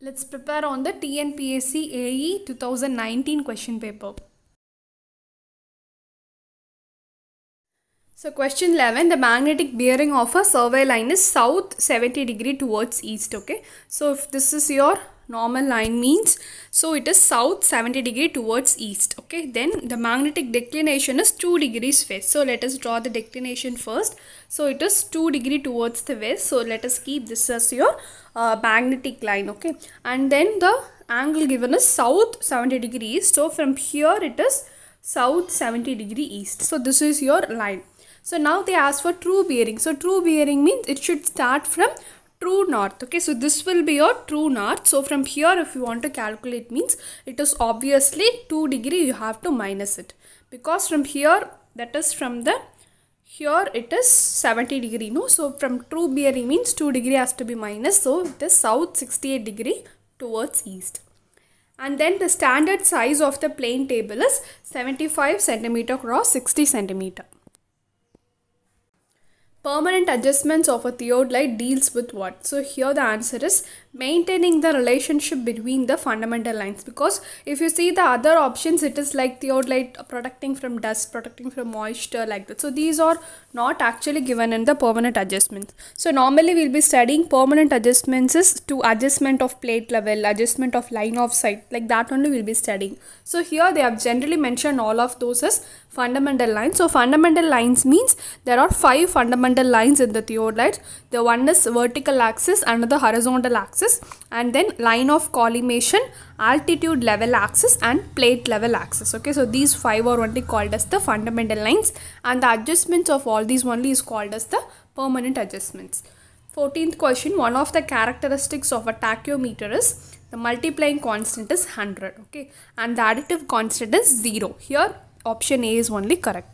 Let's prepare on the TNPSC AE 2019 question paper. So question 11, the magnetic bearing of a survey line is south 70 degree towards east, okay. So if this is your normal line means, so it is south 70 degree towards east, okay. Then the magnetic declination is 2 degrees west. So let us draw the declination first. So it is 2 degree towards the west. So let us keep this as your uh, magnetic line, okay. And then the angle given is south 70 degrees. So from here it is south 70 degree east. So this is your line. So now they ask for true bearing. So true bearing means it should start from true north okay so this will be your true north so from here if you want to calculate means it is obviously 2 degree you have to minus it because from here that is from the here it is 70 degree no so from true bearing means 2 degree has to be minus so it is south 68 degree towards east and then the standard size of the plane table is 75 centimeter cross 60 centimeter Permanent adjustments of a theodolite deals with what? So here the answer is maintaining the relationship between the fundamental lines because if you see the other options it is like theodolite protecting from dust protecting from moisture like that so these are not actually given in the permanent adjustments so normally we'll be studying permanent adjustments is to adjustment of plate level adjustment of line of sight like that only we'll be studying so here they have generally mentioned all of those as fundamental lines so fundamental lines means there are five fundamental lines in the theodolite the one is vertical axis another horizontal axis axis and then line of collimation, altitude level axis and plate level axis. Okay, so these five are only called as the fundamental lines and the adjustments of all these only is called as the permanent adjustments. 14th question, one of the characteristics of a tachyometer is the multiplying constant is 100 okay and the additive constant is 0. Here option A is only correct.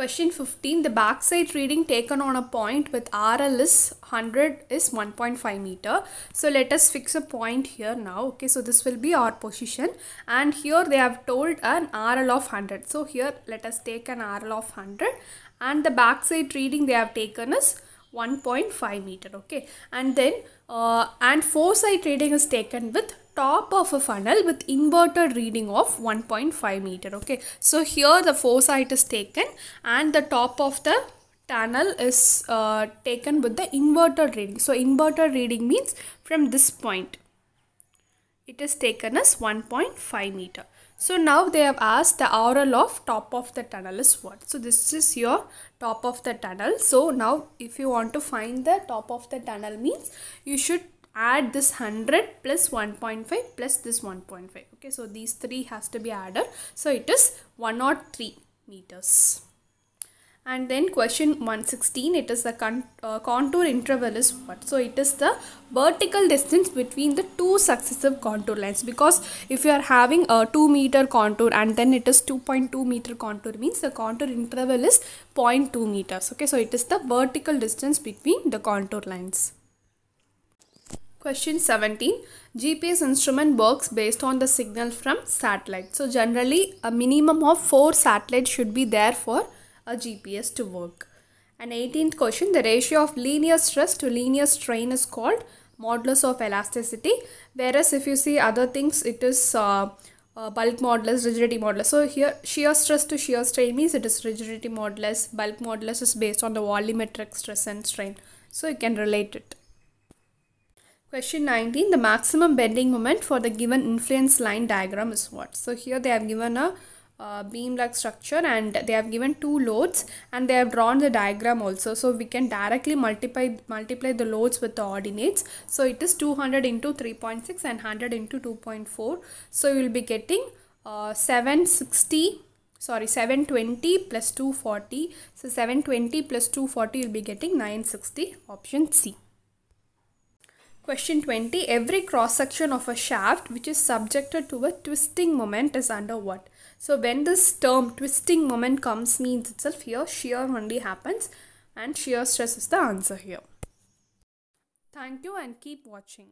Question 15. The backside reading taken on a point with RL is 100 is 1.5 meter. So let us fix a point here now. Okay, so this will be our position. And here they have told an RL of 100. So here let us take an RL of 100. And the backside reading they have taken is 1.5 meter. Okay, and then uh, and foresight reading is taken with top of a funnel with inverted reading of 1.5 meter okay so here the foresight is taken and the top of the tunnel is uh, taken with the inverted reading so inverted reading means from this point it is taken as 1.5 meter so now they have asked the aural of top of the tunnel is what? So this is your top of the tunnel. So now if you want to find the top of the tunnel means you should add this 100 plus 1.5 plus this 1.5 okay so these three has to be added so it is 103 meters and then question 116 it is the con uh, contour interval is what so it is the vertical distance between the two successive contour lines because if you are having a 2 meter contour and then it is 2.2 meter contour means the contour interval is 0.2 meters okay so it is the vertical distance between the contour lines Question 17. GPS instrument works based on the signal from satellite. So generally a minimum of 4 satellites should be there for a GPS to work. And 18th question. The ratio of linear stress to linear strain is called modulus of elasticity. Whereas if you see other things it is uh, uh, bulk modulus, rigidity modulus. So here shear stress to shear strain means it is rigidity modulus. Bulk modulus is based on the volumetric stress and strain. So you can relate it. Question 19, the maximum bending moment for the given influence line diagram is what? So here they have given a uh, beam like structure and they have given two loads and they have drawn the diagram also so we can directly multiply multiply the loads with the ordinates so it is 200 into 3.6 and 100 into 2.4 so you will be getting uh, 760 sorry 720 plus 240 so 720 plus 240 you'll be getting 960 option c Question 20. Every cross section of a shaft which is subjected to a twisting moment is under what? So when this term twisting moment comes means itself here shear only happens and shear stress is the answer here. Thank you and keep watching.